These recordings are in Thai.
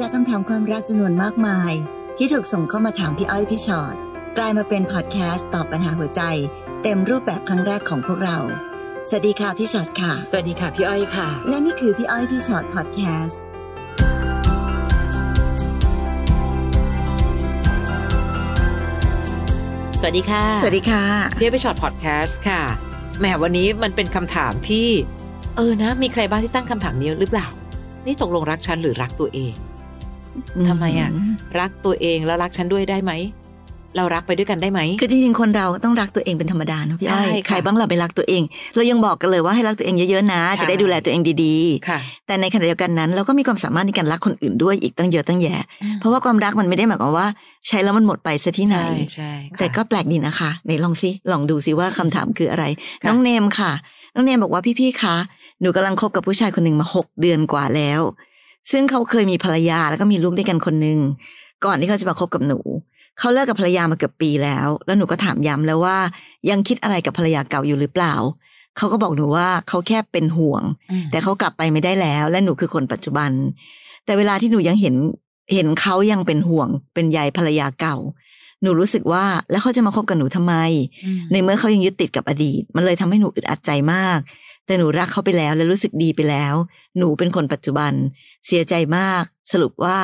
จากคำถามความรักจำนวนมากมาย ที่ถูกส่งเข้ามาถามพี่อ้อยพี่ชอ็อตกลายมาเป็นพอดแคสต์ตอบปัญหาหัวใจ เต็มรูปแบบครั้งแรกของพวกเรา สวัสดีค่ะพี่ชอ็อตค่ะ สวัสดีค่ะพี่อ้อยค่ะ และนี่คือพี่อ้อยพี่ชอ็อตพอดแคสต์สวัสดีค่ะสวัสดีค่ะพี่อ้อยพี่ชอ็อตพอดแคสต์ค่ะแหมวันนี้มันเป็นคำถามที่เออนะ มีใครบ้างที่ตั้งคำถามนี้หรือเปล่านี่ตกลงรักฉันหรือรักตัวเองทำไมอ่ะ รักตัวเองแล้วรักฉันด้วยได้ไหม เรารักไปด้วยกันได้ไหมคือจริงๆ คนเราต้องรักตัวเองเป็นธรรมดานะพี่ใครบ้างเราไปรักตัวเอง เรายังบอกกันเลยว่าให้รักตัวเองเยอะๆนะ จะได้ดูแลตัวเองดีๆแต่ในขณะเดียวกันนั้น เราก็มีความสามารถในการรักคนอื่นด้วยอีกตั้งเยอะตั้งแย่เพราะว่าความรักมันไม่ได้หมายความว่า ใช้แล้วมันหมดไปซะที่ไหนใช่แต่ก็แปลกดีนะคะไหนลองซิลองดูซิว่าคำถามคืออะไรน้องเนมค่ะน้องเนมบอกว่าพี่ๆคะหนูกำลังคบกับผู้ชายคนหนึ่งมาหกเดือนกว่าแล้วซึ่งเขาเคยมีภรรยาแล้วก็มีลูกด้วยกันคนหนึ่งก่อนที่เขาจะมาคบกับหนู เขาเลิกกับภรรยามาเกือบปีแล้ว แล้วหนูก็ถามย้ำแล้วว่ายังคิดอะไรกับภรรยาเก่าอยู่หรือเปล่า เขาก็บอกหนูว่าเขาแค่เป็นห่วง แต่เขากลับไปไม่ได้แล้ว และหนูคือคนปัจจุบัน แต่เวลาที่หนูยังเห็นเห็นเขายังเป็นห่วง เป็นใยภรรยาเก่า หนูรู้สึกว่าแล้วเขาจะมาคบกับหนูทำไม ในเมื่อเขายังยึดติดกับอดีต มันเลยทำให้หนูอึดอัดใจมากแต่หนูรักเขาไปแล้วและรู้สึกดีไปแล้ว หนูเป็นคนปัจจุบัน เสียใจมากสรุปว่า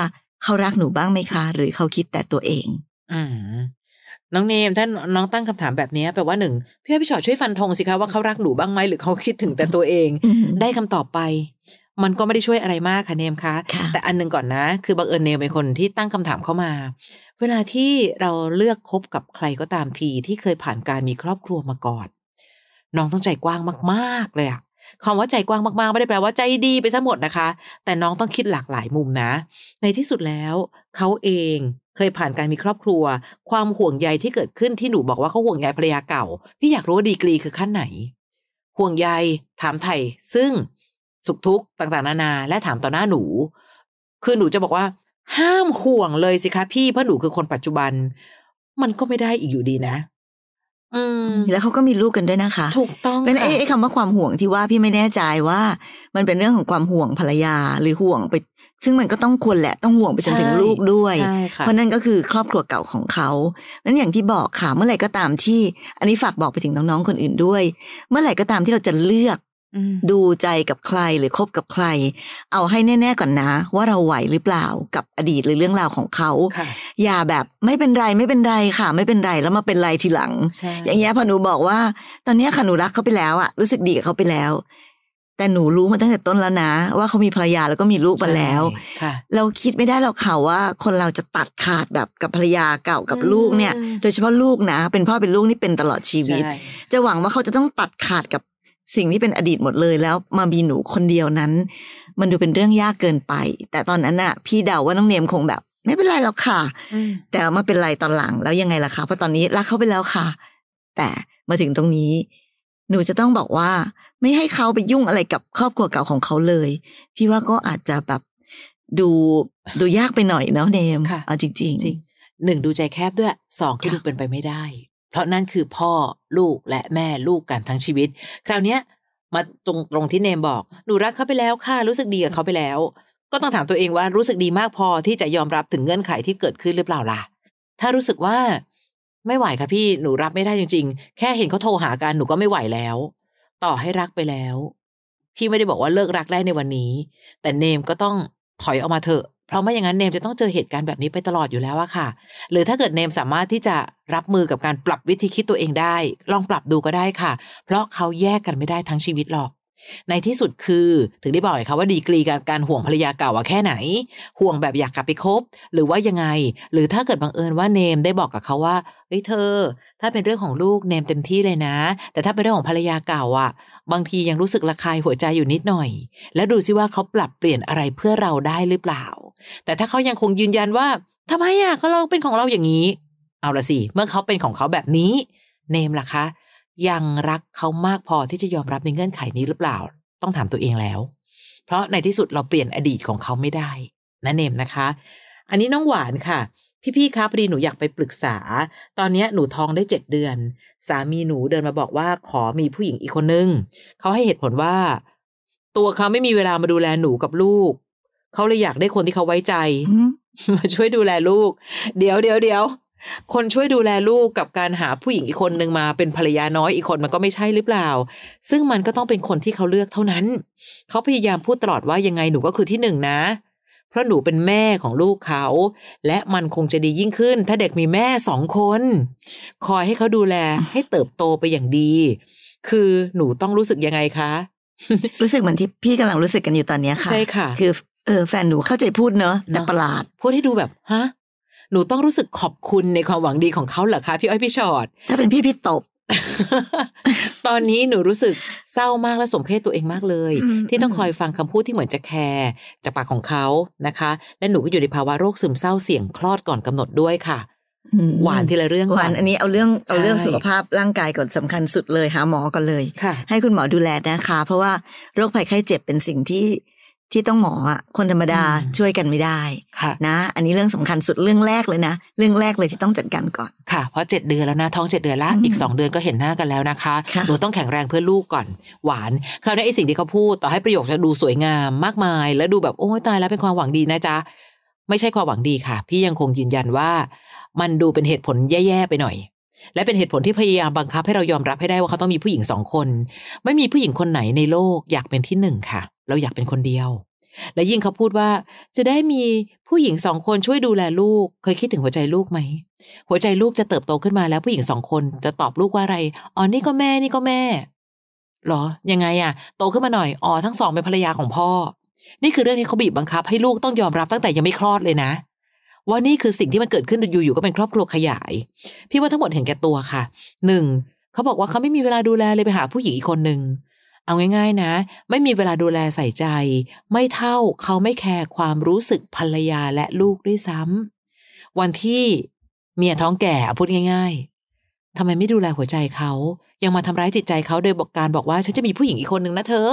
เขารักหนูบ้างไหมคะหรือเขาคิดแต่ตัวเอง อืน้องเนมถ้าน้องตั้งคำถามแบบนี้แปลว่าหนึ่งพี่พี่ชอดช่วยฟันธงสิคะว่าเขารักหนูบ้างไหมหรือเขาคิดถึงแต่ตัวเอง ได้คำตอบไป มันก็ไม่ได้ช่วยอะไรมากค่ะเนมคะแต่อันหนึ่งก่อนนะ คือบังเอิญเนมเป็นคนที่ตั้งคำถามเข้ามา เวลาที่เราเลือกคบกับใครก็ตามทีที่เคยผ่านการมีครอบครัวมาก่อนน้องต้องใจกว้างมากๆ เลยอะคำว่าใจกว้างมากๆ ไม่ได้แปลว่าใจดีไปซะหมดนะคะ แต่น้องต้องคิดหลากหลายมุมนะ ในที่สุดแล้วเขาเองเคยผ่านการมีครอบครัว ความห่วงใยที่เกิดขึ้นที่หนูบอกว่าเขาห่วงใยภรรยาเก่า พี่อยากรู้ว่าดีกรีคือขั้นไหน ห่วงใยถามไทย ซึ่ง สุขทุกข์ต่างๆนานาและถามต่อหน้าหนู คือหนูจะบอกว่า ห้ามห่วงเลยสิคะพี่เพราะหนูคือคนปัจจุบัน มันก็ไม่ได้อีกอยู่ดีนะแล้วเขาก็มีลูกกันด้วยนะคะถูกต้องเป็นไอ้คำว่าความห่วงที่ว่าพี่ไม่แน่ใจว่า มันเป็นเรื่องของความห่วงภรรยาหรือห่วงไป ซึ่งมันก็ต้องควรแหละต้องห่วงไปจนถึงลูกด้วย เพราะนั่นก็คือครอบครัวเก่าของเขานั้นอย่างที่บอกค่ะ เมื่อไหร่ก็ตามที่ อันนี้ฝากบอกไปถึงน้องๆคนอื่นด้วย เมื่อไหร่ก็ตามที่เราจะเลือกดูใจกับใครหรือคบกับใคร เอาให้แน่ ๆ ก่อนนะ ว่าเราไหวหรือเปล่ากับอดีตหรือเรื่องราวของเขาอย่าแบบไม่เป็นไรไม่เป็นไรค่ะไม่เป็นไรแล้วมาเป็นไรทีหลัง อย่างเงี้ยพอหนูบอกว่า ตอนนี้ค่ะหนูรักเขาไปแล้วอะรู้สึกดีกับเขาไปแล้ว แต่หนูรู้มาตั้งแต่ต้นแล้วนะ ว่าเขามีภรรยาแล้วก็มีลูกมาแล้วเราคิดไม่ได้หรอกค่ะว่า คนเราจะตัดขาดแบบกับภรรยาเก่ากับลูกเนี่ย โดยเฉพาะลูกนะ เป็นพ่อเป็นลูกนี่เป็นตลอดชีวิต จะหวังว่าเขาจะต้องตัดขาดกับสิ่งที่เป็นอดีตหมดเลยแล้วมามีหนูคนเดียวนั้น มันดูเป็นเรื่องยากเกินไป แต่ตอนนั้นอะพี่เดาว่าน้องเนมคงแบบ ไม่เป็นไรแล้วค่ะแต่เรามาเป็นไรตอนหลังแล้วยังไงล่ะคะเพราะตอนนี้รักเขาไปแล้วค่ะ แต่มาถึงตรงนี้ หนูจะต้องบอกว่าไม่ให้เขาไปยุ่งอะไรกับครอบครัวเก่าของเขาเลย พี่ว่าก็อาจจะแบบดูดูยากไปหน่อยเนาะเนมเอาจริงๆหนึ่งดูใจแคบด้วยสองคือดูเป็นไปไม่ได้เพราะนั่นคือพ่อลูกและแม่ลูกกันทั้งชีวิต คราวเนี้ยมาตรงตรงที่เนมบอกหนูรักเขาไปแล้วค่ะรู้สึกดีกับเขาไปแล้ว ก็ต้องถามตัวเองว่ารู้สึกดีมากพอที่จะยอมรับถึงเงื่อนไขที่เกิดขึ้นหรือเปล่าล่ะ ถ้ารู้สึกว่าไม่ไหวค่ะพี่หนูรับไม่ได้จริง ๆ แค่เห็นเขาโทรหากันหนูก็ไม่ไหวแล้ว ต่อให้รักไปแล้วพี่ไม่ได้บอกว่าเลิกรักได้ในวันนี้ แต่เนมก็ต้องถอยออกมาเถอะเพราะไม่อย่างนั้นเนมจะต้องเจอเหตุการณ์แบบนี้ไปตลอดอยู่แล้วอะค่ะ หรือถ้าเกิดเนมสามารถที่จะรับมือกับการปรับวิธีคิดตัวเองได้ ลองปรับดูก็ได้ค่ะ เพราะเขาแยกกันไม่ได้ทั้งชีวิตหรอกในที่สุดคือถึงได้บอกเลยค่ะว่าดีกรีการการห่วงภรรยาเก่าอะแค่ไหน ห่วงแบบอยากกลับไปคบหรือว่ายังไง หรือถ้าเกิดบังเอิญว่าเนมได้บอกกับเขาว่าเฮ้ยเธอถ้าเป็นเรื่องของลูกเนมเต็มที่เลยนะ แต่ถ้าเป็นเรื่องของภรรยาเก่าอะบางทียังรู้สึกระคายหัวใจอยู่นิดหน่อย แล้วดูซิว่าเขาปรับเปลี่ยนอะไรเพื่อเราได้หรือเปล่า แต่ถ้าเขายังคงยืนยันว่าทำไมอะเขาเราเป็นของเราอย่างนี้ เอาละสิเมื่อเขาเป็นของเขาแบบนี้ เนมล่ะคะยังรักเขามากพอที่จะยอมรับในเงื่อนไขนี้หรือเปล่า ต้องถามตัวเองแล้ว เพราะในที่สุดเราเปลี่ยนอดีตของเขาไม่ได้ นะเนมนะคะ อันนี้น้องหวานค่ะ พี่ๆคะพอดีหนูอยากไปปรึกษา ตอนนี้หนูท้องได้เจ็ดเดือน สามีหนูเดินมาบอกว่าขอมีผู้หญิงอีกคนนึง เขาให้เหตุผลว่า ตัวเขาไม่มีเวลามาดูแลหนูกับลูก เขาเลยอยากได้คนที่เขาไว้ใจมาช่วยดูแลลูก เดี๋ยวเดี๋ยวเดี๋ยวคนช่วยดูแลลูกกับการหาผู้หญิงอีกคนนึงมาเป็นภรรยาน้อยอีกคนมันก็ไม่ใช่หรือเปล่า ซึ่งมันก็ต้องเป็นคนที่เขาเลือกเท่านั้น เขาพยายามพูดตลอดว่ายังไงหนูก็คือที่หนึ่งนะ เพราะหนูเป็นแม่ของลูกเขา และมันคงจะดียิ่งขึ้น ถ้าเด็กมีแม่สองคน คอยให้เขาดูแลให้เติบโตไปอย่างดี คือหนูต้องรู้สึกยังไงคะรู้สึกเหมือนที่พี่กำลังรู้สึกกันอยู่ตอนนี้ค่ะ ใช่ค่ะ คือเออแฟนหนูเข้าใจพูดเนอะแต่ประหลาด พูดให้ดูแบบ ฮะหนูต้องรู้สึกขอบคุณในความหวังดีของเขาเหรอคะพี่อ้อยพี่ชอดถ้าเป็นพี่พี่ตบตอนนี้หนูรู้สึกเศร้ามากและสมเพศตัวเองมากเลย ที่ต้องคอยฟังคำพูดที่เหมือนจะแคร์จากปากของเขานะคะ และหนูก็อยู่ในภาวะโรคซึมเศร้าเสี่ยงคลอดก่อนกำหนดด้วยค่ะหวานทีละเรื่องหวานอันนี้เอาเรื่องเอาเรื่องสุขภาพร่างกายก่อนสำคัญสุดเลยหาหมอก่อนเลยให้คุณหมอดูแลนะคะ เพราะว่าโรคภัยไข้เจ็บเป็นสิ่งที่ที่ต้องหมออ่ะคนธรรมดาช่วยกันไม่ได้ค่ะนะ อันนี้เรื่องสำคัญสุดเรื่องแรกเลยนะ เรื่องแรกเลยที่ต้องจัดการก่อนค่ะเพราะเจ็ดเดือนแล้วนะ ท้องเจ็ดเดือนละอีกสองเดือนก็เห็นหน้ากันแล้วนะคะหนูต้องแข็งแรงเพื่อลูกก่อน หวาน คราวนี้ไอ้สิ่งที่เขาพูดต่อให้ประโยคจะดูสวยงามมากมาย แล้วดูแบบโอ้ยตายแล้วเป็นความหวังดีนะจ๊ะไม่ใช่ความหวังดีค่ะพี่ยังคงยืนยันว่า มันดูเป็นเหตุผลแย่ๆไปหน่อยและเป็นเหตุผลที่พยายามบังคับให้เรายอมรับให้ได้ว่าเขาต้องมีผู้หญิงสองคน ไม่มีผู้หญิงคนไหนในโลกอยากเป็นที่หนึ่งค่ะ เราอยากเป็นคนเดียว และยิ่งเขาพูดว่าจะได้มีผู้หญิงสองคนช่วยดูแลลูก เคยคิดถึงหัวใจลูกไหมหัวใจลูกจะเติบโตขึ้นมา แล้วผู้หญิงสองคนจะตอบลูกว่าอะไรอ๋อนี่ก็แม่นี่ก็แม่หรอยังไงอะโตขึ้นมาหน่อยอ๋อทั้งสองเป็นภรรยาของพ่อ นี่คือเรื่องที่เขาบีบบังคับให้ลูกต้องยอมรับตั้งแต่ยังไม่คลอดเลยนะว่านี่คือสิ่งที่มันเกิดขึ้นอยู่ๆก็เป็นครอบครัวขยาย พี่ว่าทั้งหมดเห็นแก่ตัวค่ะ หนึ่ง เขาบอกว่าเขาไม่มีเวลาดูแลเลยไปหาผู้หญิงอีกคนหนึ่งเอาง่าย ๆ นะ ไม่มีเวลาดูแลใส่ใจ ไม่เท่าเขาไม่แคร์ความรู้สึกภรรยาและลูกด้วยซ้ำ วันที่เมียท้องแก่พูดง่าย ๆทำไมไม่ดูแลหัวใจเขายังมาทำร้ายจิตใจเขาโดยบอกการบอกว่าฉันจะมีผู้หญิงอีกคนหนึ่งนะเธอ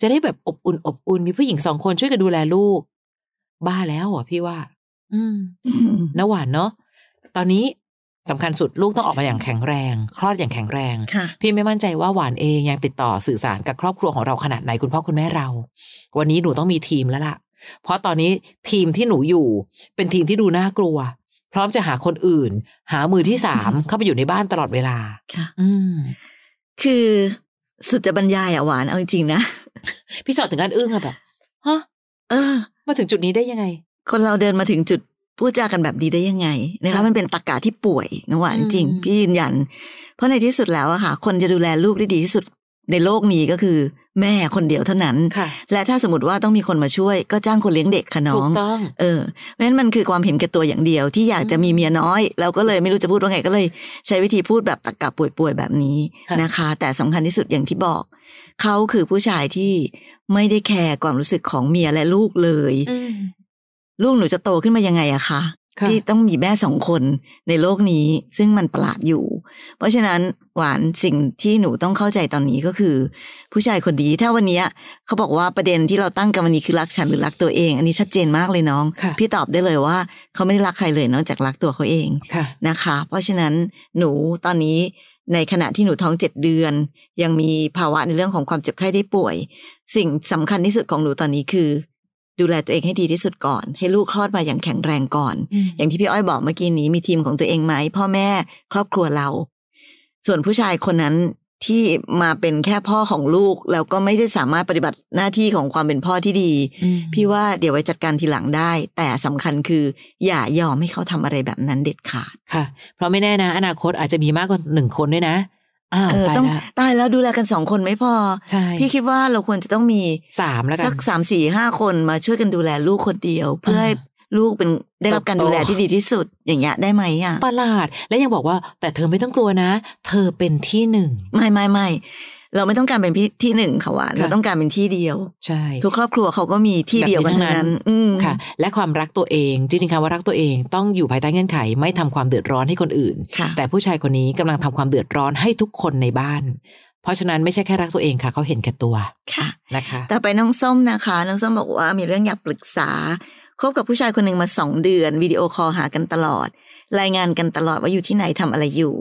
จะได้แบบอบอุ่นอบอุ่นมีผู้หญิงสองคนช่วยกันดูแลลูก บ้าแล้วอ่ะพี่ว่านืมนะหวานเนาะตอนนี้สำคัญสุดลูกต้องออกมาอย่างแข็งแรง คลอดอย่างแข็งแรงพี่ไม่มั่นใจว่าหวานเองยังติดต่อสื่อสารกับครอบครัวของเราขนาดไหนคุณพ่อคุณแม่เรา วันนี้หนูต้องมีทีมแล้วล่ะ เพราะตอนนี้ทีมที่หนูอยู่เป็นทีมที่ดูน่ากลัว พร้อมจะหาคนอื่น หามือที่สามเข้าไปอยู่ในบ้านตลอดเวลา ค่ะ อืม คือ สุดจะบรรยายอะหวานเอาจริงนะพี่สอดถึงการอึ้งอะแบบฮะเออ มาถึงจุดนี้ได้ยังไงคนเราเดินมาถึงจุดพูดจากันแบบดีได้ยังไงนะคะ มันเป็นตะกกาที่ป่วยนะหวานจริงพี่ยืนยัน เพราะในที่สุดแล้วอะค่ะคนจะดูแลลูกได้ดีที่สุดในโลกนี้ก็คือแม่คนเดียวเท่านั้นและถ้าสมมติว่าต้องมีคนมาช่วย ก็จ้างคนเลี้ยงเด็กค่ะน้ององเออเพราะฉะนั้นมันคือความเห็นแก่ตัวอย่างเดียวที่อยากจะมีเมียน้อย เราก็เลยไม่รู้จะพูดว่าไงก็เลยใช้วิธีพูดแบบตะกกาป่วยๆแบบนี้นะคะ แต่สำคัญที่สุดอย่างที่บอกเขาคือผู้ชายที่ไม่ได้แคร์ความรู้สึกของเมียและลูกเลยลูกหนูจะโตขึ้นมายังไงอะคะที่ต้องมีแม่สองคนในโลกนี้ซึ่งมันประหลาดอยู่ เพราะฉะนั้นหวานสิ่งที่หนูต้องเข้าใจตอนนี้ก็คือ ผู้ชายคนดีถ้าวันนี้เขาบอกว่าประเด็นที่เราตั้งกันวันนี้คือรักฉันหรือรักตัวเอง อันนี้ชัดเจนมากเลยน้อง พี่ตอบได้เลยว่า เขาไม่ได้รักใครเลยนอกจากรักตัวเขาเองนะคะ เพราะฉะนั้นหนูตอนนี้ในขณะที่หนูท้องเจ็ดเดือน ยังมีภาวะในเรื่องของความเจ็บไข้ได้ป่วย สิ่งสำคัญที่สุดของหนูตอนนี้คือดูแลตัวเองให้ดีที่สุดก่อนให้ลูกคลอดมาอย่างแข็งแรงก่อน อย่างที่พี่อ้อยบอกเมื่อกี้นี้ มีทีมของตัวเองไหมพ่อแม่ครอบครัวเรา ส่วนผู้ชายคนนั้นที่มาเป็นแค่พ่อของลูกแล้วก็ไม่ได้สามารถปฏิบัติหน้าที่ของความเป็นพ่อที่ดี พี่ว่าเดี๋ยวไว้จัดการทีหลังได้ แต่สำคัญคือ อย่ายอมให้เขาทำอะไรแบบนั้นเด็ดขาดค่ะ เพราะไม่แน่นะอนาคตอาจจะมีมากกว่าหนึ่งคนด้วยนะต้องตายแล้วดูแลกันสองคนไม่พอ พี่คิดว่าเราควรจะต้องมีสามแล้วกัน สักสามสี่ห้าคนมาช่วยกันดูแลลูกคนเดียว เพื่อให้ลูกเป็นได้รับการดูแลที่ดีที่สุด อย่างเงี้ยได้ไหมอ่ะประหลาดและยังบอกว่าแต่เธอไม่ต้องกลัวนะ เธอเป็นที่หนึ่งไม่ไม่ไม่เราไม่ต้องการเป็นที่หนึ่งค่ะววานเราต้องการเป็นที่เดียว ใช่ ทุกครอบครัวเขาก็มีที่เดียวกันทั้งนั้น อืค่ะ และความรักตัวเอง จริงๆคำว่ารักตัวเอง ต้องอยู่ภายใต้เงื่อนไขไม่ทำความเดือดร้อนให้คนอื่นแต่ผู้ชายคนนี้กำลังทำความเดือดร้อนให้ทุกคนในบ้าน เพราะฉะนั้นไม่ใช่แค่รักตัวเองค่ะ เขาเห็นแค่ตัวค่ะนะคะแต่ไปน้องส้มนะคะน้องส้มบอกว่ามีเรื่องอยากปรึกษาคบกับผู้ชายคนหนึ่งมาสองเดือนวิดีโอคอลหากันตลอด รายงานกันตลอดว่าอยู่ที่ไหนทำอะไรอยู่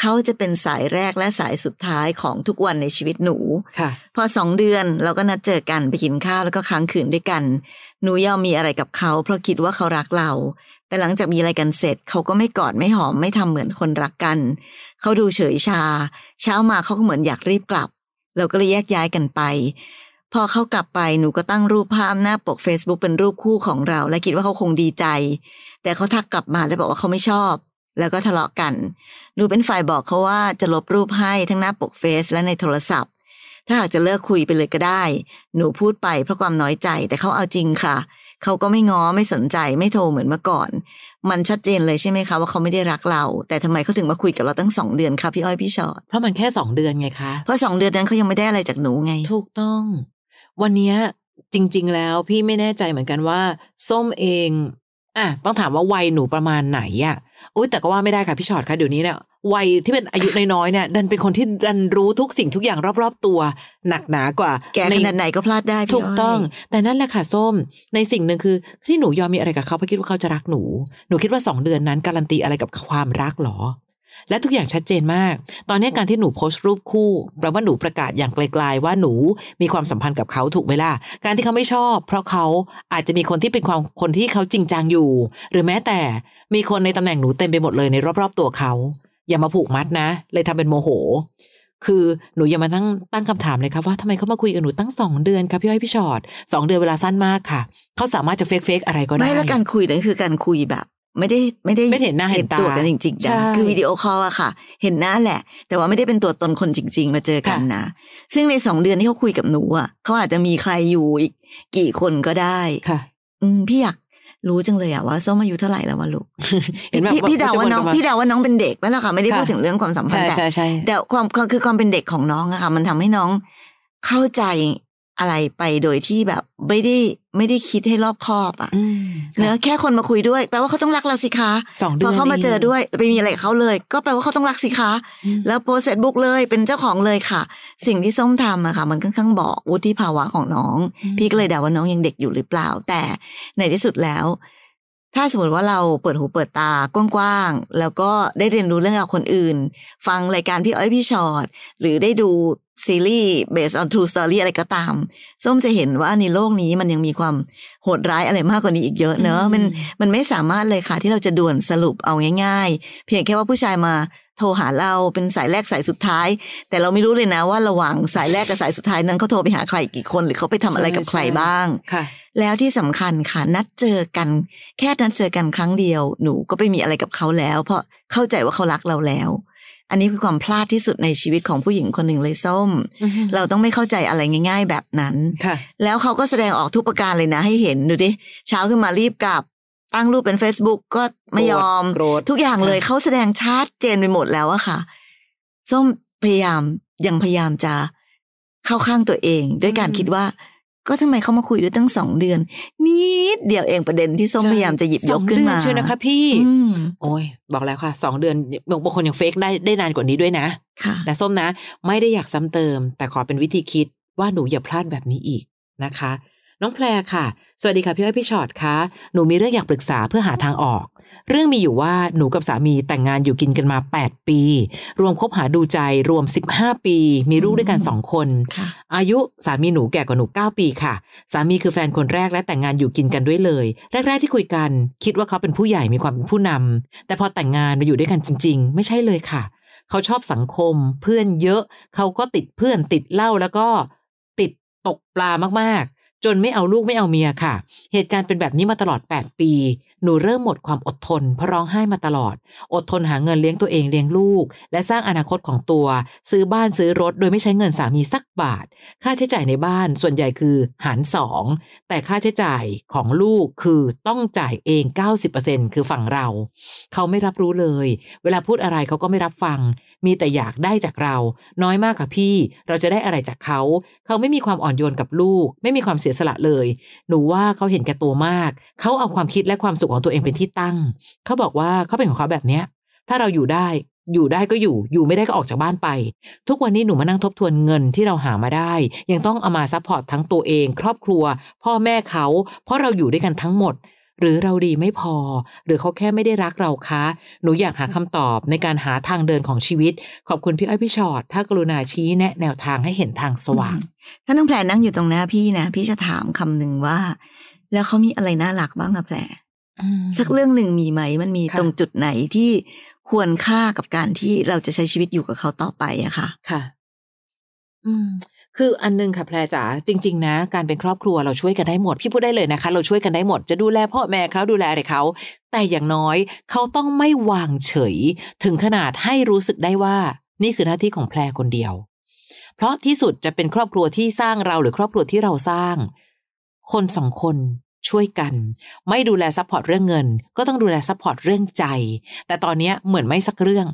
เขาจะเป็นสายแรกและสายสุดท้ายของทุกวันในชีวิตหนูพอสองเดือนเราก็นัดเจอกันไปกินข้าวแล้วก็ค้างคืนด้วยกัน หนูย่อมมีอะไรกับเขาเพราะคิดว่าเขารักเรา แต่หลังจากมีอะไรกันเสร็จเขาก็ไม่กอดไม่หอมไม่ทำเหมือนคนรักกัน เขาดูเฉยชา เช้ามาเขาก็เหมือนอยากรีบกลับ เราก็เลยแยกย้ายกันไป พอเขากลับไปหนูก็ตั้งรูปภาพหน้าปก Facebook เป็นรูปคู่ของเรา และคิดว่าเขาคงดีใจ แต่เขาทักกลับมาแล้วบอกว่าเขาไม่ชอบแล้วก็ทะเลาะกัน หนูเป็นฝ่ายบอกเขาว่าจะลบรูปให้ทั้งหน้าปกเฟซ และในโทรศัพท์ ถ้าหากจะเลิกคุยไปเลยก็ได้ หนูพูดไปเพราะความน้อยใจแต่เขาเอาจริงค่ะ เขาก็ไม่ง้อ ไม่สนใจไม่โทรเหมือนเมื่อก่อน มันชัดเจนเลย ใช่ไหมคะว่าเขาไม่ได้รักเรา แต่ทำไมเขาถึงมาคุยกับเราตั้งสองเดือนคะพี่อ้อยพี่ชอ็อตเพราะมันแค่สองเดือนไงคะ เพราะสองเดือนนั้นเขายังไม่ได้อะไรจากหนูไง ถูกต้อง วันนี้จริงๆแล้วพี่ไม่แน่ใจเหมือนกันว่าส้มเอง อ่ะต้องถามว่าวัยหนูประมาณไหนอะ่ะโอ้ยแต่ก็ว่าไม่ได้ค่ะพี่ชอตค่ะเดี๋ยวนี้เนี่ย วัยที่เป็นอายุน้อยๆเนี่ยดันเป็นคนที่ดันรู้ทุกสิ่งทุกอย่างรอบๆตัวหนักหนากว่าแกในไหนก็พลาดได้ถูกต้อง แต่นั่นแหละค่ะส้ม ในสิ่งหนึ่งคือที่หนูยอมมีอะไรกับเขาเพราะคิดว่าเขาจะรักหนู หนูคิดว่าสองเดือนนั้นการันตีอะไรกับความรักหรอและทุกอย่างชัดเจนมาก ตอนนี้การที่หนูโพสต์รูปคู่แปลว่าหนูประกาศอย่างไกลๆว่าหนูมีความสัมพันธ์กับเขาถูกไหมล่ะ การที่เขาไม่ชอบ เพราะเขาอาจจะมีคนที่เป็นความคนที่เขาจริงจังอยู่ หรือแม้แต่มีคนในตำแหน่งหนูเต็มไปหมดเลย ในรอบๆ ตัวเขา อย่ามาผูกมัดนะ เลยทำเป็นโมโห คือหนูยังมาตั้งตั้งคำถามเลยครับว่าทำไมเขามาคุยกับหนูตั้งสองเดือนครับพี่อ้อยพี่ชอดสองเดือนเวลาสั้นมากค่ะ เขาสามารถจะเฟกเฟกอะไรก็ได้ไม่ละการคุยนั่นคือการคุยแบบไม่ได้ไม่ได้ไม่เห็นหน้าเห็นตัวกันจริงๆนะคือวิดีโอคอลอะค่ะ เห็นหน้าแหละ แต่ว่าไม่ได้เป็นตัวตนคนจริงๆ มาเจอกันนะซึ่งในสองเดือนที่เขาคุยกับหนูอะเขาอาจจะมีใครอยู่อีก กี่คนก็ได้ค่ะ อืมพี่อยากรู้จังเลยอะว่าส้มอายุเท่าไหร่แล้ววะลูกเห็นแบบพี่เดาว่าน้องพี่เดาว่าน้องเป็นเด็กนั่แล้ะค่ะ ไม่ได้พูดถึงเรื่องความสัมพันธ์แต่แต่ความคือความเป็นเด็กของน้องอะค่ะ มันทำให้น้องเข้าใจอะไรไปโดยที่แบบไม่ได้ไม่ได้คิดให้รอบคอบอะ่ะเนื้อแค่คนมาคุยด้วย แปลว่าเขาต้องรักเราสิคะสองเดือนพอเขามาเจอด้วยไปมีอะไรเขาเลย ก็แปลว่าเขาต้องรักสิคะ แล้วโพสเฟซบุ๊กเลยเป็นเจ้าของเลยค่ะ สิ่งที่ส้มทำอะค่ะ มันค่อนข้างบอกวุฒิภาวะของน้องพี่ก็เลยเดาว่าน้องยังเด็กอยู่หรือเปล่า แต่ในที่สุดแล้วถ้าสมมติว่าเราเปิดหูเปิดตา กว้างๆ แล้วก็ได้เรียนรู้เรื่องราวคนอื่น ฟังรายการพี่อ้อยพี่ชอ็อตหรือได้ดูซีรีส์ based on true story อะไรก็ตามส้มจะเห็นว่าในโลกนี้มันยังมีความโหดร้ายอะไรมากกว่านี้อีกเยอะเนอะมันมันไม่สามารถเลยค่ะที่เราจะด่วนสรุปเอาง่ายๆ เพียงแค่ว่าผู้ชายมาโทรหาเราเป็นสายแรกสายสุดท้าย แต่เราไม่รู้เลยนะ ว่าระหว่างสายแรกกับสายสุดท้ายนั้นเขาโทรไปหาใครกี่คนหรือเขาไปทำอะไรกับใครบ้างแล้วที่สำคัญค่ะนัดเจอกัน แค่นัดเจอกันครั้งเดียว หนูก็ไปมีอะไรกับเขาแล้ว เพราะเข้าใจว่าเขารักเราแล้ว อันนี้คือความพลาดที่สุดในชีวิตของผู้หญิงคนหนึ่งเลยส้มเราต้องไม่เข้าใจอะไรง่าย ๆ แบบนั้นแล้วเขาก็แสดงออกทุกประการเลยนะให้เห็นดูดิเช้าขึ้นมารีบกลับตั้งรูปเป็น Facebook ก็ไม่ยอม ทุกอย่างเลยเขาแสดงชัดเจนไปหมดแล้วอะค่ะส้มพยายามยังพยายามจะเข้าข้างตัวเอง ด้วยการคิดว่า ก็ทำไมเขามาคุยด้วยตั้งสองเดือนนิดเดียวเองประเด็นที่ส้มพยายามจะหยิบยกขึ้นมาเชื่อนะคะ พี่โอ้ยบอกแล้วค่ะ สองเดือนบางคนยังเฟกได้ได้นานกว่านี้ด้วยนะ ค่ะ แต่ส้มนะไม่ได้อยากซ้ำเติม แต่ขอเป็นวิธีคิดว่าหนูอย่าพลาดแบบนี้อีกนะคะน้องแพรค่ะ สวัสดีค่ะพี่อ้อยพี่ชอตคะหนูมีเรื่องอยากปรึกษาเพื่อหาทางออก เรื่องมีอยู่ว่าหนูกับสามีแต่งงานอยู่กินกันมา 8 ปี รวมคบหาดูใจรวม 15 ปี มีลูกด้วยกันสองคน อายุสามีหนูแก่กว่าหนู 9 ปีค่ะ สามีคือแฟนคนแรก และแต่งงานอยู่กินกันด้วยเลย แรก ๆ ที่คุยกัน คิดว่าเขาเป็นผู้ใหญ่มีความเป็นผู้นำ แต่พอแต่งงานมาอยู่ด้วยกันจริงๆ ไม่ใช่เลยค่ะ เขาชอบสังคมเพื่อนเยอะเขาก็ติดเพื่อนติดเหล้าแล้วก็ติดตกปลามากจนไม่เอาลูก ไม่เอาเมียค่ะ เหตุการณ์เป็นแบบนี้มาตลอด 8 ปี หนูเริ่มหมดความอดทนเพราะร้องไห้มาตลอด อดทนหาเงินเลี้ยงตัวเองเลี้ยงลูก และสร้างอนาคตของตัว ซื้อบ้านซื้อรถโดยไม่ใช้เงินสามีสักบาท ค่าใช้จ่ายในบ้าน ส่วนใหญ่คือหารสองแต่ค่าใช้จ่ายของลูกคือต้องจ่ายเอง 90%คือฝั่งเรา เขาไม่รับรู้เลย เวลาพูดอะไรเขาก็ไม่รับฟังมีแต่อยากได้จากเรา น้อยมากค่ะพี่ เราจะได้อะไรจากเขา เขาไม่มีความอ่อนโยนกับลูก ไม่มีความเสียสละเลย หนูว่าเขาเห็นแก่ตัวมาก เขาเอาความคิดและความสุขของตัวเองเป็นที่ตั้ง เขาบอกว่าเขาเป็นของเขาแบบเนี้ยถ้าเราอยู่ได้ อยู่ได้ก็อยู่ อยู่ไม่ได้ก็ออกจากบ้านไป ทุกวันนี้หนูมานั่งทบทวนเงินที่เราหามาได้ ยังต้องเอามาซัพพอร์ตทั้งตัวเอง ครอบครัว พ่อแม่เขา เพราะเราอยู่ด้วยกันทั้งหมดหรือเราดีไม่พอ หรือเขาแค่ไม่ได้รักเราคะ หนูอยากหาคำตอบในการหาทางเดินของชีวิตขอบคุณพี่อ้อยพี่ชอ็อตถ้ากรุณาชี้แนะ แนวทางให้เห็นทางสว่างถ้าน้องแพรนั่งอยู่ตรงหน้าพี่นะ พี่จะถามคำนึงว่า แล้วเขามีอะไรน่ารักบ้างอะแพรสักเรื่องหนึ่งมีไหมมันมีตรงจุดไหนที่ควรค่ากับการที่เราจะใช้ชีวิตอยู่กับเขาต่อไปอะค่ะ ค่ะ อืมคืออันนึงค่ะแพรจ๋าจริงๆนะ การเป็นครอบครัวเราช่วยกันได้หมดพี่พูดได้เลยนะคะ เราช่วยกันได้หมดจะดูแลพ่อแม่เขาดูแลอะไรเขาแต่อย่างน้อยเขาต้องไม่วางเฉย ถึงขนาดให้รู้สึกได้ว่า นี่คือหน้าที่ของแพรคนเดียว เพราะที่สุดจะเป็นครอบครัวที่สร้างเราหรือครอบครัวที่เราสร้าง คนสองคนช่วยกัน ไม่ดูแลซัพพอร์ตเรื่องเงินก็ต้องดูแลซัพพอร์ตเรื่องใจแต่ตอนนี้เหมือนไม่สักเรื่อง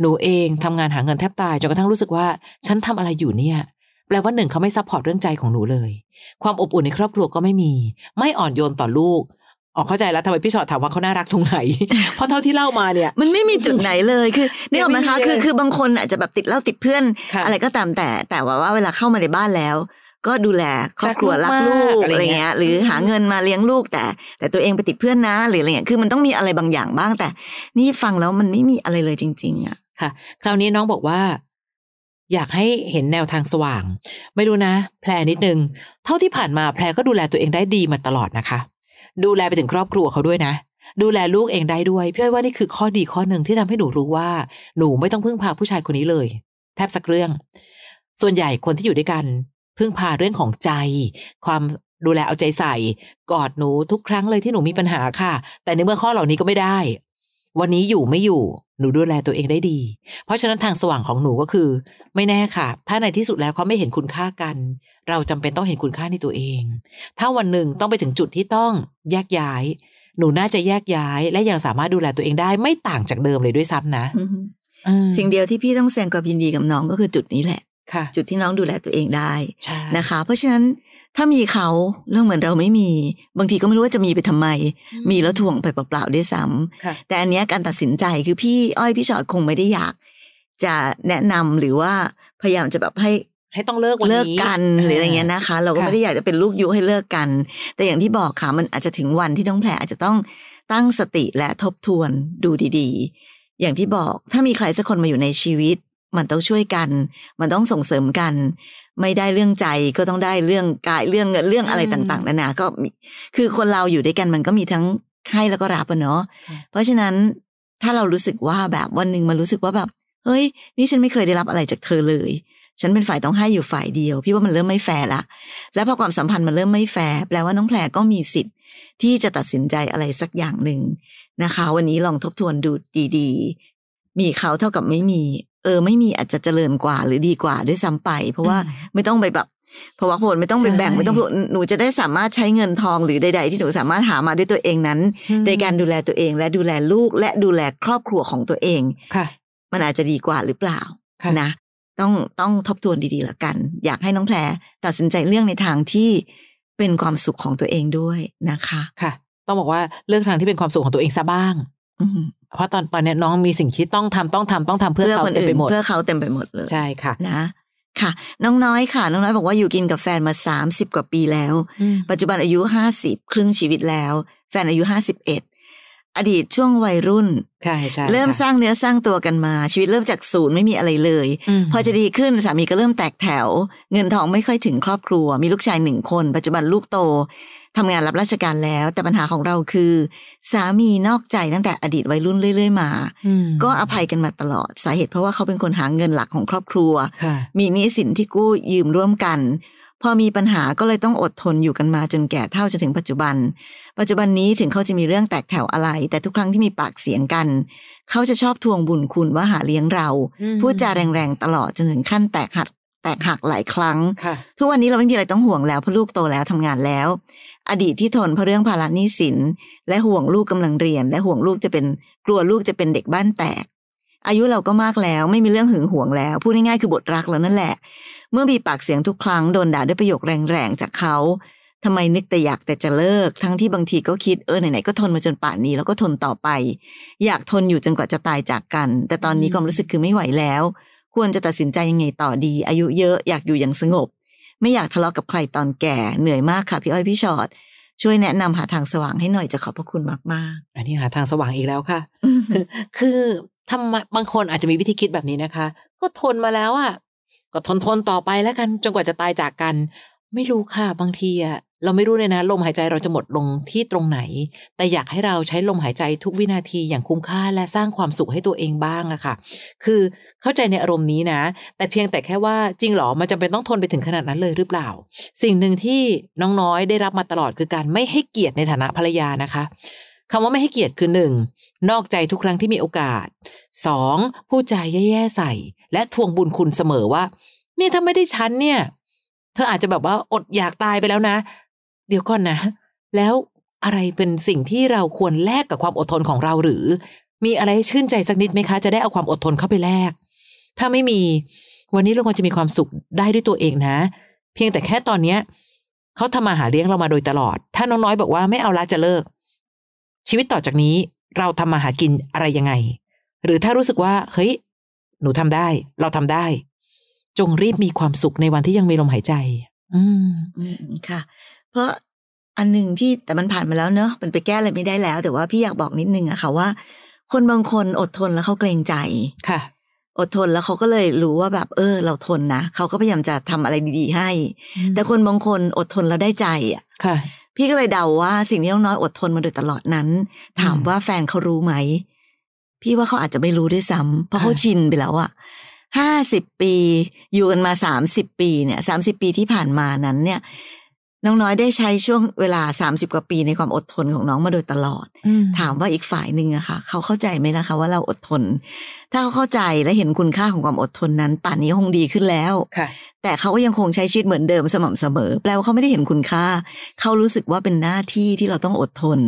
หนูเองทำงานหาเงินแทบตายจนกระทั่งรู้สึกว่า ฉันทำอะไรอยู่เนี่ยแปลว่าหนึ่งเขาไม่ซัพพอร์ตเรื่องใจของหนูเลย ความอบอุ่นในครอบครัวก็ไม่มี ไม่อ่อนโยนต่อลูกออกเข้าใจแล้วทำไมพี่ชอตถามว่าเขาน่ารักตรงไหนเพราะเท่าที่เล่ามาเนี่ย มันไม่มีจุดไหนเลยคือนี่ออกไหมคะคือคือบางคนอาจจะแบบติดเล่าติดเพื่อนอะไรก็ตามแต่แต่ว่าเวลาเข้ามาในบ้านแล้ว ก็ดูแลครอบครัวรักลูกอะไรเงี้ยหรือหาเงินมาเลี้ยงลูก แต่แต่ตัวเองไปติดเพื่อนนะหรืออะไรเงี้ยคือมันต้องมีอะไรบางอย่างบ้าง แต่นี่ฟังแล้วมันไม่มีอะไรเลยจริงๆอ่ะค่ะคราวนี้น้องบอกว่าอยากให้เห็นแนวทางสว่างไม่รู้นะ แพรนิดนึงเท่าที่ผ่านมาแพรก็ดูแลตัวเองได้ดีมาตลอดนะคะ ดูแลไปถึงครอบครัวเขาด้วยนะ ดูแลลูกเองได้ด้วยพี่อ้อยว่านี่คือข้อดีข้อหนึ่งที่ทำให้หนูรู้ว่า หนูไม่ต้องพึ่งพาผู้ชายคนนี้เลย แทบสักเรื่อง ส่วนใหญ่คนที่อยู่ด้วยกันพึ่งพาเรื่องของใจ ความดูแลเอาใจใส่ กอดหนูทุกครั้งเลยที่หนูมีปัญหาค่ะ แต่ในเมื่อข้อเหล่านี้ก็ไม่ได้วันนี้อยู่ไม่อยู่หนูดูแลตัวเองได้ดี เพราะฉะนั้นทางสว่างของหนูก็คือ ไม่แน่ค่ะ ถ้าในที่สุดแล้วเขาไม่เห็นคุณค่ากัน เราจำเป็นต้องเห็นคุณค่าในตัวเอง ถ้าวันหนึ่งต้องไปถึงจุดที่ต้องแยกย้ายหนูน่าจะแยกย้าย และยังสามารถดูแลตัวเองได้ไม่ต่างจากเดิมเลยด้วยซ้ำนะ สิ่งเดียวที่พี่ต้องแสดงความยินดีกับน้องก็คือจุดนี้แหละค่ะ จุดที่น้องดูแลตัวเองได้นะคะ เพราะฉะนั้นถ้ามีเขาเรื่องเหมือนเราไม่มี บางทีก็ไม่รู้ว่าจะมีไปทำไม มีแล้วถ่วงไปเปล่าๆด้วยซ้ำแต่อันนี้การตัดสินใจคือพี่อ้อยพี่ชอดคงไม่ได้อยาก จะแนะนำหรือว่าพยายามจะแบบให้ให้ต้องเลิกวันนี้เลิกกันหรืออะไรเงี้ยนะคะ เราก็ไม่ได้อยากจะเป็นลูกยุให้เลิกกัน แต่อย่างที่บอกค่ะมันอาจจะถึงวันที่น้องแผลอาจจะต้องตั้งสติและทบทวนดูดีๆ อย่างที่บอกถ้ามีใครสักคนมาอยู่ในชีวิต มันต้องช่วยกัน มันต้องส่งเสริมกันไม่ได้เรื่องใจก็ต้องได้เรื่องกายเรื่องเงินเรื่องอะไรต่างๆนานาก็คือคนเราอยู่ด้วยกันมันก็มีทั้งให้แล้วก็รับะเนาะเพราะฉะนั้นถ้าเรารู้สึกว่าแบบวันหนึ่งมันรู้สึกว่าแบบเฮ้ยนี่ฉันไม่เคยได้รับอะไรจากเธอเลย ฉันเป็นฝ่ายต้องให้อยู่ฝ่ายเดียว พี่ว่ามันเริ่มไม่แฟร์ละแล้วพอความสัมพันธ์ มันเริ่มไม่แฟร์แปลว่าน้องแพรก็มีสิทธิ์ที่จะตัดสินใจอะไรสักอย่างหนึ่งนะคะ วันนี้ลองทบทวนดูดีๆมีเขาเท่ากับไม่มีเออไม่มีอาจจะเจริญกว่า หรือดีกว่าด้วยซ้าไป เพราะว่าไม่ต้องไปแบบ เพราะวโผนไม่ต้องไปแบ่งไม่ต้องหนูจะได้สามารถใช้เงินทองหรือใด ๆ ที่หนูสามารถหามาด้วยตัวเองนั้นในการดูแลตัวเอง และดูแลลูก และดูแลครอบครัวของตัวเองค่ะ มันอาจจะดีกว่าหรือเปล่านะต้องต้องทบทวนดีๆละกัน อยากให้น้องแพรตัดสินใจเรื่องในทางที่เป็นความสุขของตัวเองด้วยนะคะ ค่ะต้องบอกว่าเลือกทางที่เป็นความสุขของตัวเองซะบ้างเพราะตอนตอนนี้น้องมีสิ่งที่ต้องทำต้องทำต้องทำเพื่อเขาเต็มไปหมดเพื่อเขาเต็มไปหมดเลยใช่ค่ะนะ ค่ะ น้องน้อยค่ะ น้องน้อยบอกว่าอยู่กินกับแฟนมาสามสิบกว่าปีแล้ว ปัจจุบันอายุห้าสิบครึ่งชีวิตแล้ว แฟนอายุห้าสิบเอ็ดอดีตช่วงวัยรุ่นใช่ใช่เริ่มสร้างเนื้อสร้างตัวกันมา ชีวิตเริ่มจากศูนย์ไม่มีอะไรเลย พอจะดีขึ้น สามีก็เริ่มแตกแถวเงินทองไม่ค่อยถึงครอบครัว มีลูกชายหนึ่งคน ปัจจุบันลูกโตทำงานรับราชการแล้ว แต่ปัญหาของเราคือ สามีนอกใจตั้งแต่อดีตวัยรุ่นเรื่อย ๆ มา ก็อภัยกันมาตลอด สาเหตุเพราะว่าเขาเป็นคนหาเงินหลักของครอบครัวมีหนี้สินที่กู้ยืมร่วมกัน พอมีปัญหาก็เลยต้องอดทนอยู่กันมาจนแก่เท่าจะถึงปัจจุบัน ปัจจุบันนี้ถึงเขาจะมีเรื่องแตกแถวอะไร แต่ทุกครั้งที่มีปากเสียงกัน เขาจะชอบทวงบุญคุณว่าหาเลี้ยงเรา พูดจาแรงๆตลอดจนถึงขั้นแตกหักแตกหักหลายครั้งทุกวันนี้เราไม่มีอะไรต้องห่วงแล้วเพราะลูกโตแล้วทำงานแล้วอดีตที่ทนเพราะเรื่องภาระหนี้สิน และห่วงลูกกำลังเรียน และห่วงลูกจะเป็นกลัวลูกจะเป็นเด็กบ้านแตกอายุเราก็มากแล้วไม่มีเรื่องหึงหวงแล้ว พูดง่ายๆคือบทรักแล้วนั่นแหละ เมื่อมีปากเสียงทุกครั้ง โดนด่าด้วยประโยคแรงๆจากเขาทำไมนึกแต่อยากแต่จะเลิกทั้งที่บางทีก็คิดเออไหนๆก็ทนมาจนป่านนี้แล้วก็ทนต่อไป อยากทนอยู่จนกว่าจะตายจากกัน แต่ตอนนี้ความรู้สึกคือไม่ไหวแล้ว ควรจะตัดสินใจยังไงต่อดี อายุเยอะอยากอยู่อย่างสงบไม่อยากทะเลาะกับใครตอนแก่ เหนื่อยมากค่ะพี่อ้อย พี่ชอ็อตช่วยแนะนำหาทางสว่างให้หน่อยจะขอบพระคุณมากๆอันนี้หาทางสว่างอีกแล้วค่ะ คือทำบางคนอาจจะมีวิธีคิดแบบนี้นะคะ ก็ทนมาแล้วอะ่ะก็ทนทนต่อไปแล้วกันจนกว่าจะตายจากกัน ไม่รู้ค่ะ บางทีอะ่ะเราไม่รู้เลยนะลมหายใจเราจะหมดลงที่ตรงไหน แต่อยากให้เราใช้ลมหายใจทุกวินาทีอย่างคุ้มค่าและสร้างความสุขให้ตัวเองบ้างอะค่ะคือเข้าใจในอารมณ์นี้นะ แต่เพียงแต่แค่ว่าจริงหรอมันจำเป็นต้องทนไปถึงขนาดนั้นเลยหรือเปล่า สิ่งหนึ่งที่น้องน้อยได้รับมาตลอดคือการไม่ให้เกียรติในฐานะภรรยานะคะคำว่าไม่ให้เกียรติคือหนึ่งนอกใจทุกครั้งที่มีโอกาสสองพูดจาแย่ๆใส่ และทวงบุญคุณเสมอว่าเนี่ยถ้าไม่ได้ฉันเนี่ยเธออาจจะแบบว่าอดอยากตายไปแล้วนะเดี๋ยว ก่อนนะ แล้วอะไรเป็นสิ่งที่เราควรแลกกับความอดทนของเราหรือ มีอะไรชื่นใจสักนิดไหมคะจะได้เอาความอดทนเข้าไปแลกถ้าไม่มี วันนี้เราควรจะมีความสุขได้ด้วยตัวเองนะ เพียงแต่แค่ตอนเนี้ยเขาทำมาหาเลี้ยงเรามาโดยตลอด ถ้าน้องน้อยบอกว่าไม่เอาละจะเลิก ชีวิตต่อจากนี้เราทำมาหากินอะไรยังไง หรือถ้ารู้สึกว่าเฮ้ยหนูทำได้ เราทำได้ จงรีบมีความสุขในวันที่ยังมีลมหายใจ อืมค่ะราะอันหนึ่งที่แต่มันผ่านมาแล้วเนอะมันไปแก้อะไรไม่ได้แล้วแต่ว่าพี่อยากบอกนิดนึงอะค่ะว่า คนบางคนอดทนแล้วเขาเกรงใจค่ะ อดทนแล้วเขาก็เลยรู้ว่าแบบเออเราทนนะเขาก็พยายามจะทำอะไรดีๆให้ แต่คนบางคนอดทนแล้วได้ใจอะค่ะ พี่ก็เลยเดาว่าสิ่งที่น้องน้อยอดทนมาโดยตลอดนั้น ถามว่าแฟนเขารู้ไหมพี่ว่าเขาอาจจะไม่รู้ด้วยซ้ำเพราะเขาชินไปแล้วอะห้าสิบปีอยู่กันมาสามสิบปี เนี่ยสามสิบปีที่ผ่านมานั้นเนี่ยน้องน้อยได้ใช้ช่วงเวลาสามสิบกว่าปีในความอดทนของน้องมาโดยตลอด ถามว่าอีกฝ่ายหนึ่งอะค่ะ เขาเข้าใจไหมนะคะ ว่าเราอดทน ถ้าเขาเข้าใจและเห็นคุณค่าของความอดทนนั้น ป่านนี้คงดีขึ้นแล้วแต่เขาก็ยังคงใช้ชีวิตเหมือนเดิมสม่ำเสมอ แปลว่าเขาไม่ได้เห็นคุณค่า เขารู้สึกว่าเป็นหน้าที่ที่เราต้องอดทน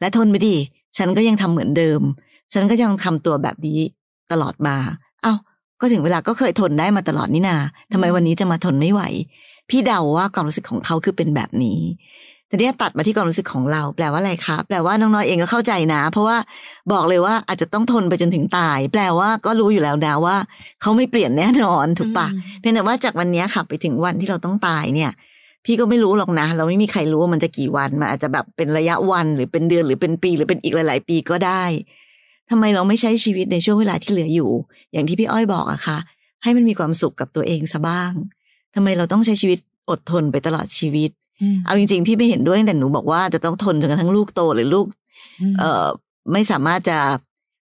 และทนไปดิฉันก็ยังทำเหมือนเดิม ฉันก็ยังทำตัวแบบนี้ตลอดมา เอา้าก็ถึงเวลาก็เคยทนได้มาตลอดนี่นาทำไมวันนี้จะมาทนไม่ไหวพี่เดาว่าความรู้สึกของเขาคือเป็นแบบนี้ แต่เนี้ยตัดมาที่ความรู้สึกของเรา แปลว่าอะไรครับ แปลว่าน้องๆเองก็เข้าใจนะ เพราะว่าบอกเลยว่าอาจจะต้องทนไปจนถึงตาย แปลว่าก็รู้อยู่แล้วนะว่า เขาไม่เปลี่ยนแน่นอนถูกปะ เพียงแต่ว่าจากวันนี้ขับไปถึงวันที่เราต้องตายเนี่ย พี่ก็ไม่รู้หรอกนะเราไม่มีใครรู้ว่ามันจะกี่วันมันอาจจะแบบเป็นระยะวัน หรือเป็นเดือนหรือเป็นปีหรือเป็นอีกหลาย ๆ ปีก็ได้ ทำไมเราไม่ใช้ชีวิตในช่วงเวลาที่เหลืออยู่ อย่างที่พี่อ้อยบอกอะค่ะ ให้มันมีความสุขกับตัวเองซะบ้างทำไมเราต้องใช้ชีวิตอดทนไปตลอดชีวิต เอาจริงๆ พี่ไม่เห็นด้วยแต่หนูบอกว่าจะต้องทนจนกระทั่งลูกโตหรือลูก เอ่อไม่สามารถจะ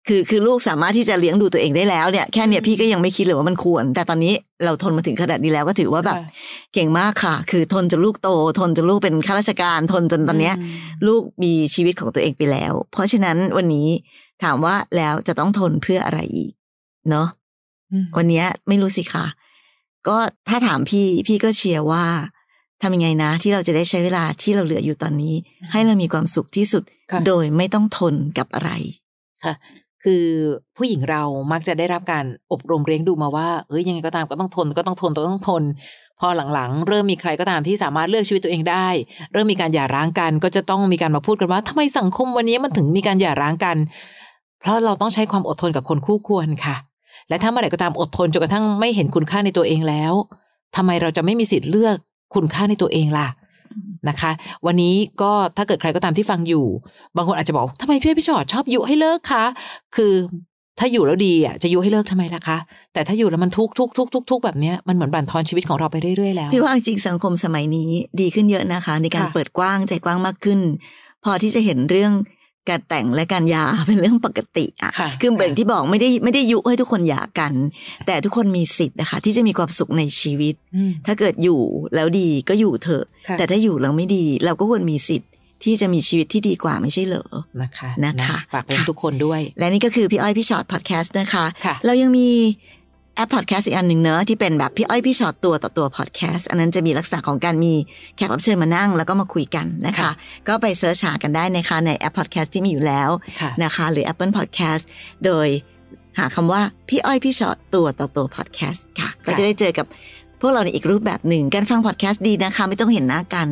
คือคือลูกสามารถที่จะเลี้ยงดูตัวเองได้แล้วเนี่ย แค่เนี่ยพี่ก็ยังไม่คิดเลยว่ามันควร แต่ตอนนี้เราทนมาถึงขนาดนี้แล้ว ก็ถือว่าแบบ เก่งมากค่ะ คือทนจนลูกโต ทนจนลูกเป็นข้าราชการทนจนตอนเนี้ย ลูกมีชีวิตของตัวเองไปแล้ว เพราะฉะนั้นวันนี้ถามว่าแล้วจะต้องทนเพื่ออะไรอีก เนาะวันนี้ไม่รู้สิค่ะก็ถ้าถามพี่พี่ก็เชียร์ว่า ทำยังไงนะที่เราจะได้ใช้เวลาที่เราเหลืออยู่ตอนนี้ ให้เรามีความสุขที่สุดโดยไม่ต้องทนกับอะไร ค่ะ คือผู้หญิงเรามักจะได้รับการอบรมเลี้ยงดูมาว่าเอ้ยยังไงก็ตามก็ต้องทน ก็ต้องทนต้องทน พอหลังๆเริ่มมีใครก็ตามที่สามารถเลือกชีวิตตัวเองได้ เริ่มมีการหย่าร้างกัน ก็จะต้องมีการมาพูดกันว่า ทำไมสังคมวันนี้มันถึงมีการหย่าร้างกัน เพราะเราต้องใช้ความอดทนกับคนคู่ควรค่ะและถ้าเมื่อไหร่ก็ตามอดทนจนกระทั่งไม่เห็นคุณค่าในตัวเองแล้ว ทำไมเราจะไม่มีสิทธิ์เลือกคุณค่าในตัวเองล่ะนะคะ วันนี้ก็ถ้าเกิดใครก็ตามที่ฟังอยู่บางคนอาจจะบอกทำไมพี่พี่ชอด ชอบยุให้เลิกคะ คือถ้าอยู่แล้วดีอ่ะจะยุให้เลิกทำไมล่ะคะ แต่ถ้าอยู่แล้วมันทุกทุกทุกทุกทุกแบบเนี้ยมันเหมือนบั่นทอนชีวิตของเราไปเรื่อยๆแล้วพี่ว่าจริงสังคมสมัยนี้ดีขึ้นเยอะนะคะ ในการเปิดกว้างใจกว้างมากขึ้น พอที่จะเห็นเรื่องการแต่งและการยาเป็นเรื่องปกติอ่ะคือเบองที่บอกไม่ได้ไม่ได้ยุให้ทุกคนหย่ากัน แต่ทุกคนมีสิทธิ์นะคะที่จะมีความสุขในชีวิตถ้าเกิดอยู่แล้วดีก็อยู่เถอะ แต่ถ้าอยู่แล้วไม่ดี เราก็ควรมีสิทธิ์ที่จะมีชีวิตที่ดีกว่าไม่ใช่เหรอนะคะนะคะฝากเป็นทุกคนด้วยและนี่ก็คือพี่อ้อยพี่ชอตพอดแคสต์นะคะ เรายังมีแอปพอดแคสต์อีกอันหนึ่งเนอะที่เป็นแบบพี่อ้อยพี่ชอตตัวต่อตัวพอดแคสต์อันนั้นจะมีลักษณะของการมีแขกรับเชิญมานั่ง แล้วก็มาคุยกันนะคะ ก็ไปเสิร์ชหากันได้นะคะในแอปพอดแคสต์ที่มีอยู่แล้วนะคะ หรือ Apple Podcast โดยหาคำว่าพี่อ้อยพี่ชอตตัวต่อตัวพอดแคสต์ค่ะก็จะได้เจอกับพวกเราในอีกรูปแบบหนึ่งการฟังพอดแคสต์ดีนะคะไม่ต้องเห็นหน้ากัน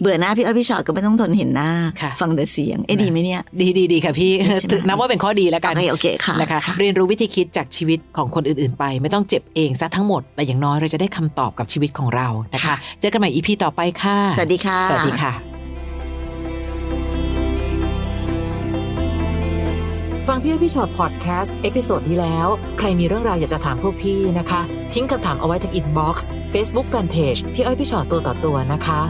เบื่อหน้าพี่อ้อยพี่ชอตก็ไม่ต้องทนเห็นหน้า ฟังแต่เสียงเอ๊ดีไหมเนี่ยดีดีดีค่ะพี่นับว่าเป็นข้อดีแล้วกันโอเคค่ะนะคะเรียนรู้วิธีคิดจากชีวิตของคนอื่นๆ ไปไม่ต้องเจ็บเองซะทั้งหมดแต่อย่างน้อยเราจะได้คำตอบกับชีวิตของเรานะคะเจอกันใหม่อีพีต่อไปค่ะสวัสดีค่ะ สวัสดีค่ะฟังพี่พี่ชอตพอดแคสต์ เอพิโซดที่แล้ว ใครมีเรื่องราวอยากจะถามพวกพี่นะคะ ทิ้งคำถามเอาไว้ที่อินบ็อกซ์เฟซบุ๊กแฟนเพจพี่เอ้ยพี่ชอตตัวต่อตัวนะคะ